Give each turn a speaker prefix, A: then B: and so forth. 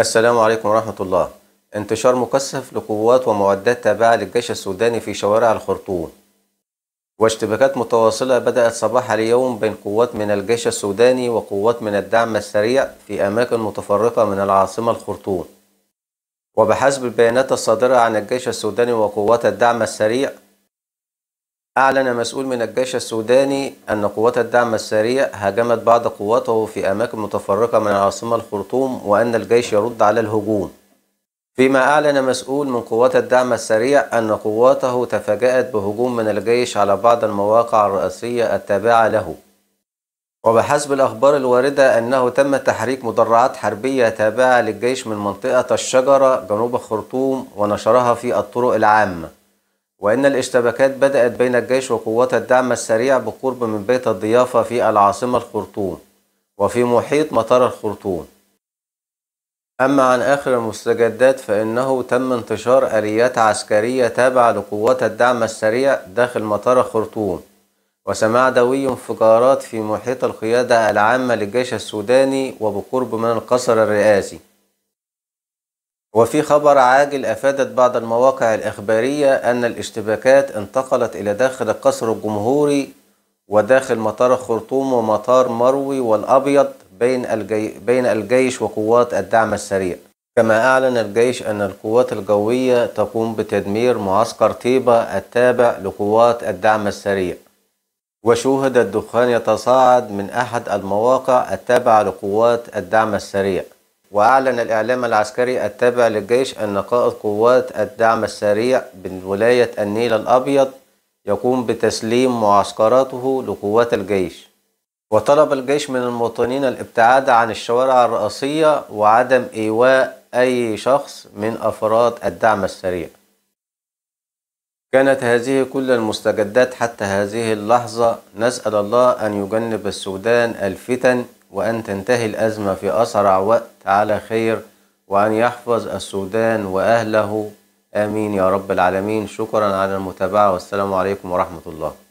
A: السلام عليكم ورحمة الله انتشار مكثف لقوات ومعدات تابعة للجيش السوداني في شوارع الخرطوم واشتباكات متواصلة بدأت صباح اليوم بين قوات من الجيش السوداني وقوات من الدعم السريع في أماكن متفرقة من العاصمة الخرطوم وبحسب البيانات الصادرة عن الجيش السوداني وقوات الدعم السريع أعلن مسؤول من الجيش السوداني أن قوات الدعم السريع هاجمت بعض قواته في أماكن متفرقة من العاصمة الخرطوم وأن الجيش يرد على الهجوم فيما أعلن مسؤول من قوات الدعم السريع أن قواته تفاجأت بهجوم من الجيش على بعض المواقع الرئيسية التابعة له وبحسب الأخبار الواردة أنه تم تحريك مدرعات حربية تابعة للجيش من منطقة الشجرة جنوب الخرطوم ونشرها في الطرق العامة وإن الاشتباكات بدأت بين الجيش وقوات الدعم السريع بالقرب من بيت الضيافة في العاصمة الخرطوم وفي محيط مطار الخرطوم أما عن آخر المستجدات فإنه تم انتشار آليات عسكرية تابعة لقوات الدعم السريع داخل مطار الخرطوم وسماع دوي انفجارات في محيط القيادة العامة للجيش السوداني وبقرب من القصر الرئاسي وفي خبر عاجل أفادت بعض المواقع الإخبارية أن الاشتباكات انتقلت إلى داخل القصر الجمهوري وداخل مطار الخرطوم ومطار مروي والأبيض بين, الجي... بين الجيش وقوات الدعم السريع كما أعلن الجيش أن القوات الجوية تقوم بتدمير معسكر طيبة التابع لقوات الدعم السريع وشوهد الدخان يتصاعد من أحد المواقع التابعة لقوات الدعم السريع وأعلن الإعلام العسكري التابع للجيش أن قائد قوات الدعم السريع بولاية النيل الأبيض يقوم بتسليم معسكراته لقوات الجيش وطلب الجيش من المواطنين الابتعاد عن الشوارع الرئيسية وعدم إيواء أي شخص من أفراد الدعم السريع كانت هذه كل المستجدات حتى هذه اللحظة نسأل الله أن يجنب السودان الفتن وأن تنتهي الأزمة في أسرع وقت على خير وأن يحفظ السودان وأهله آمين يا رب العالمين شكرا على المتابعة والسلام عليكم ورحمة الله